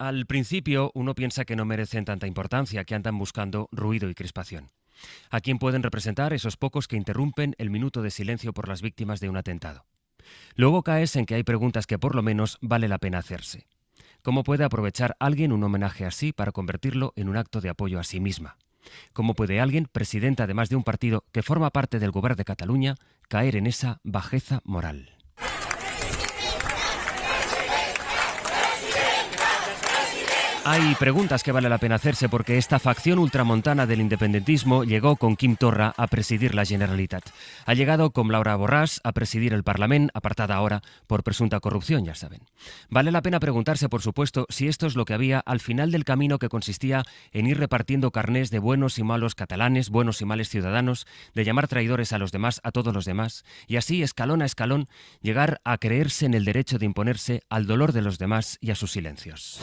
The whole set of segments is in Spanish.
Al principio uno piensa que no merecen tanta importancia, que andan buscando ruido y crispación. ¿A quién pueden representar esos pocos que interrumpen el minuto de silencio por las víctimas de un atentado? Luego caes en que hay preguntas que por lo menos vale la pena hacerse. ¿Cómo puede aprovechar alguien un homenaje así para convertirlo en un acto de apoyo a sí misma? ¿Cómo puede alguien, presidenta además de un partido que forma parte del gobierno de Cataluña, caer en esa bajeza moral? Hay preguntas que vale la pena hacerse porque esta facción ultramontana del independentismo llegó con Kim Torra a presidir la Generalitat. Ha llegado con Laura Borràs a presidir el Parlament, apartada ahora por presunta corrupción, ya saben. Vale la pena preguntarse, por supuesto, si esto es lo que había al final del camino que consistía en ir repartiendo carnés de buenos y malos catalanes, buenos y malos ciudadanos, de llamar traidores a los demás, a todos los demás, y así, escalón a escalón, llegar a creerse en el derecho de imponerse al dolor de los demás y a sus silencios.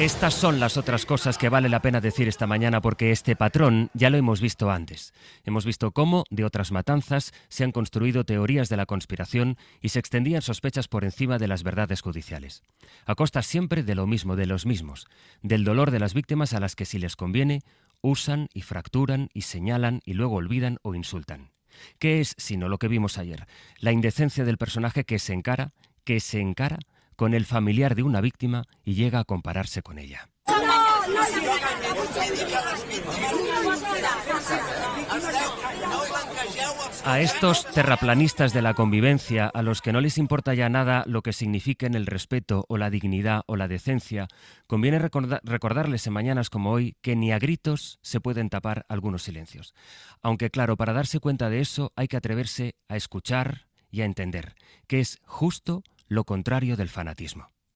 Estas son las otras cosas que vale la pena decir esta mañana porque este patrón ya lo hemos visto antes. Hemos visto cómo, de otras matanzas, se han construido teorías de la conspiración y se extendían sospechas por encima de las verdades judiciales. A costa siempre de lo mismo, de los mismos, del dolor de las víctimas a las que si les conviene, usan y fracturan y señalan y luego olvidan o insultan. ¿Qué es sino lo que vimos ayer? La indecencia del personaje que se encara, que se encara con el familiar de una víctima y llega a compararse con ella. A estos terraplanistas de la convivencia, a los que no les importa ya nada lo que signifiquen el respeto o la dignidad o la decencia, conviene recordarles en mañanas como hoy que ni a gritos se pueden tapar algunos silencios. Aunque claro, para darse cuenta de eso hay que atreverse a escuchar y a entender que es justo lo contrario del fanatismo.